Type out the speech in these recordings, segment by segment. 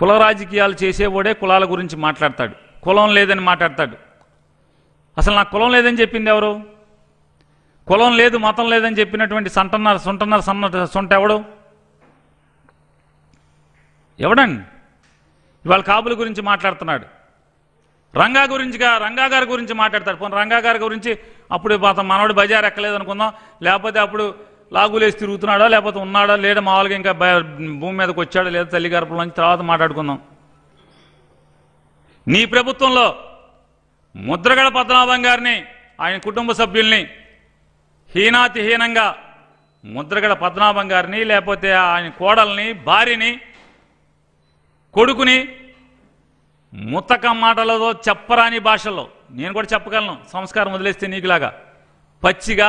కుల రాజకీయాలు చేసేవాడే కులాల గురించి మాట్లాడతాడు కులం లేదని మాట్లాడతాడు అసలు నాకు కులం లేదని చెప్పింది ఎవరు కులం లేదు మతం లేదని చెప్పినటువంటి సంటన్నారు సొంటన్నారు సన్న సొంట ఎవడు ఎవడండి ఇవాళ కాపుల గురించి మాట్లాడుతున్నాడు రంగా గురించిగా రంగా గారి గురించి మాట్లాడతాడు పోనీ రంగా గారి గురించి అప్పుడు పాత మనవాడు బజార్ ఎక్కలేదు అనుకుందాం లేకపోతే అప్పుడు లాగులేసి తిరుగుతున్నాడా లేకపోతే ఉన్నాడా లేడా మామూలుగా ఇంకా భూమి మీదకి వచ్చాడా లేదా తల్లి గర్భంలోంచి తర్వాత మాట్లాడుకుందాం నీ ప్రభుత్వంలో ముద్రగడ పద్మనాభం గారిని ఆయన కుటుంబ సభ్యుల్ని హీనాతిహీనంగా ముద్రగడ పద్మనాభం గారిని లేకపోతే ఆయన కోడల్ని భార్యని కొడుకుని ముత్తక మాటలతో చెప్పరాని భాషల్లో నేను కూడా చెప్పగలను సంస్కారం వదిలేస్తే నీకులాగా పచ్చిగా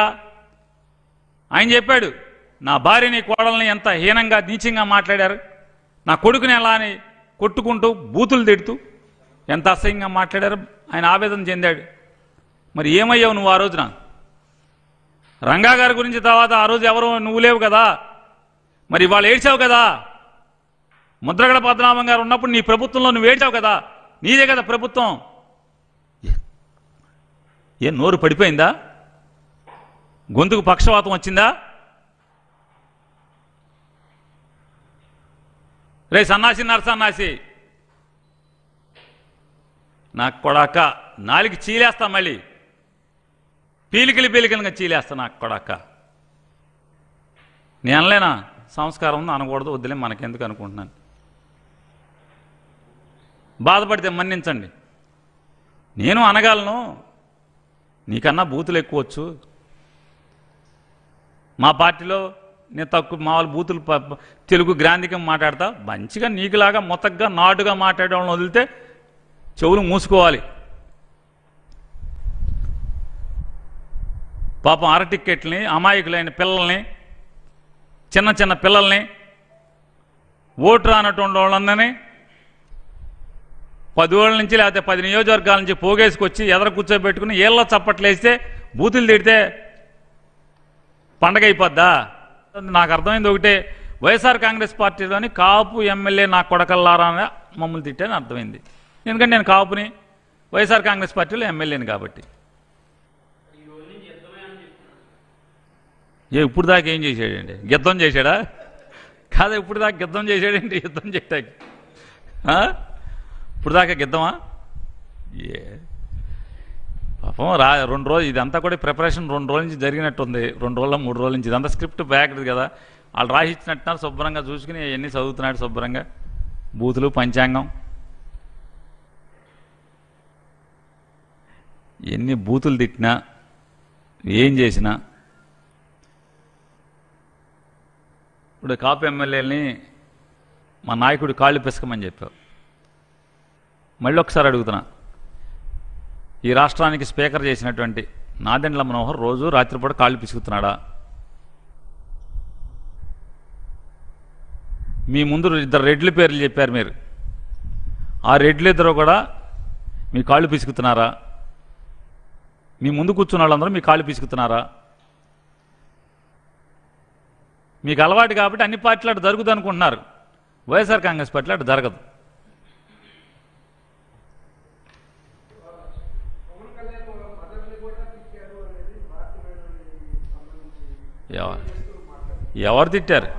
ఆయన చెప్పాడు నా భార్యని కోడల్ని ఎంత హీనంగా నీచంగా మాట్లాడారు నా కొడుకుని ఎలా అని కొట్టుకుంటూ బూతులు తిడుతూ ఎంత అసహ్యంగా మాట్లాడారు ఆయన ఆవేదన చెందాడు మరి ఏమయ్యావు నువ్వు ఆ రోజున రంగా గారి గురించి తర్వాత ఆ రోజు ఎవరు నువ్వు లేవు కదా మరి వాళ్ళు ఏడ్చావు కదా ముద్రగడ పద్మనాభం గారు ఉన్నప్పుడు నీ ప్రభుత్వంలో నువ్వు ఏడ్చావు కదా నీదే కదా ప్రభుత్వం ఏ నోరు పడిపోయిందా గొంతుకు పక్షవాతం వచ్చిందా రే సన్నాసి నరసన్నాసి నాకు కొడాక నాలుగు చీలేస్తా మళ్ళీ పీలికిలి పీలికలుగా చీలేస్తా నాకు కొడాక నేను అనలేనా సంస్కారం ఉంది అనకూడదు వద్దులే మనకెందుకు అనుకుంటున్నాను బాధపడితే మన్నించండి నేను అనగలను నీకన్నా బూతులు ఎక్కువచ్చు మా పార్టీలో నేను తక్కువ మామూలు బూతులు తెలుగు గ్రాంధికం మాట్లాడతా మంచిగా నీకులాగా మొత్తగా నాటుగా మాట్లాడడం వదిలితే చెవులు మూసుకోవాలి పాపం అర టిక్కెట్ని అమాయకులైన పిల్లల్ని చిన్న చిన్న పిల్లల్ని ఓటు రానటువంటి వాళ్ళందరినీ పదివేళ్ళ నుంచి లేకపోతే పది నియోజకవర్గాల నుంచి పోగేసుకొచ్చి ఎదర కూర్చోబెట్టుకుని ఏళ్ళ చప్పట్లేస్తే బూతులు తిడితే పండగ అయిపోద్దా నాకు అర్థమైంది ఒకటే వైఎస్ఆర్ కాంగ్రెస్ పార్టీలోని కాపు ఎమ్మెల్యే నా కొడకల్లారా మమ్మల్ని తిట్టాని అర్థమైంది ఎందుకంటే నేను కాపుని వైఎస్ఆర్ కాంగ్రెస్ పార్టీలో ఎమ్మెల్యేని కాబట్టి ఏ ఇప్పుడు దాకా ఏం చేసాడండి గిద్దం చేశాడా కాదా ఇప్పుడు దాకా గిద్దం చేశాడండి యుద్ధం చేయడానికి ఇప్పుడు దాకా గిద్దమా ఏ పాపం రా రెండు రోజులు ఇదంతా కూడా ప్రిపరేషన్ రెండు రోజుల నుంచి జరిగినట్టుంది రెండు రోజుల మూడు రోజుల నుంచి ఇదంతా స్క్రిప్ట్ బ్యాక్డ్ కదా వాళ్ళు రాసిచ్చినట్టున్నారు శుభ్రంగా చూసుకుని అవన్నీ చదువుతున్నాడు శుభ్రంగా బూతులు పంచాంగం ఎన్ని బూతులు తిట్టినా ఏం చేసినా ఇప్పుడు కాపు ఎమ్మెల్యేలని మా నాయకుడు కాళ్ళు పిసకమని చెప్పావు మళ్ళీ ఒకసారి అడుగుతున్నా ఈ రాష్ట్రానికి స్పీకర్ చేసినటువంటి నాదెండ్ల మనోహర్ రోజు రాత్రిపూట కాళ్ళు పిసుకుతున్నాడా మీ ముందు ఇద్దరు రెడ్ల పేర్లు చెప్పారు మీరు ఆ రెడ్లు ఇద్దరు కూడా మీ కాళ్ళు పిసుకుతున్నారా మీ ముందు కూర్చున్న వాళ్ళందరూ మీ కాళ్ళు పిసుకుతున్నారా మీకు అలవాటు కాబట్టి అన్ని పార్టీలు అటు జరుగుతుంది అనుకుంటున్నారు వైఎస్ఆర్ కాంగ్రెస్ పార్టీలు అటు జరగదు ఎవరు తిట్టారు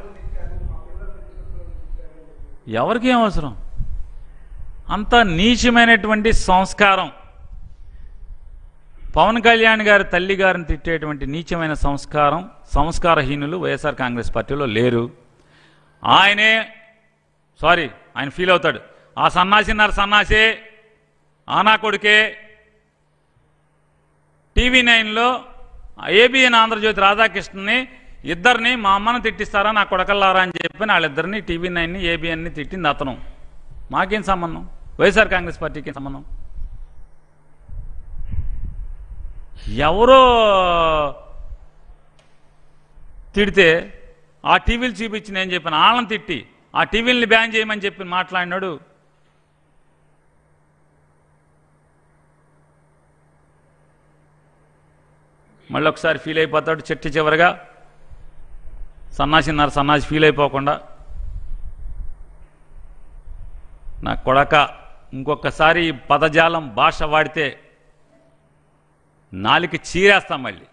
ఎవరికి ఏం అవసరం అంత నీచమైనటువంటి సంస్కారం పవన్ కళ్యాణ్ గారి తల్లి గారిని తిట్టేటువంటి నీచమైన సంస్కారం సంస్కారహీనులు వైఎస్ఆర్ కాంగ్రెస్ పార్టీలో లేరు ఆయనే సారీ ఆయన ఫీల్ అవుతాడు ఆ సన్నాసి నర సన్నాసే ఆనా కొడుకే టీవీ నైన్లో ఏబిఎన్ ఆంధ్రజ్యోతి రాధాకృష్ణని ఇద్దరిని మా అమ్మను తిట్టిస్తారా నా కొడకల్లారా అని చెప్పి వాళ్ళిద్దరిని టీవీ నైన్ని ఏబిఎన్ని తిట్టింది అతను మాకేం సంబంధం వైఎస్ఆర్ కాంగ్రెస్ పార్టీకి సంబంధం ఎవరో తిడితే ఆ టీవీలు చూపించి నేను చెప్పాను ఆళ్ళని తిట్టి ఆ టీవీలని బ్యాన్ చేయమని చెప్పి మాట్లాడినాడు మళ్ళీ ఒకసారి ఫీల్ అయిపోతాడు చెట్టు చివరిగా సన్నాసిన్నారు సన్నాసి ఫీల్ అయిపోకుండా నా కొడక ఇంకొకసారి పదజాలం భాష వాడితే నాలికి చీరేస్తాం మళ్ళీ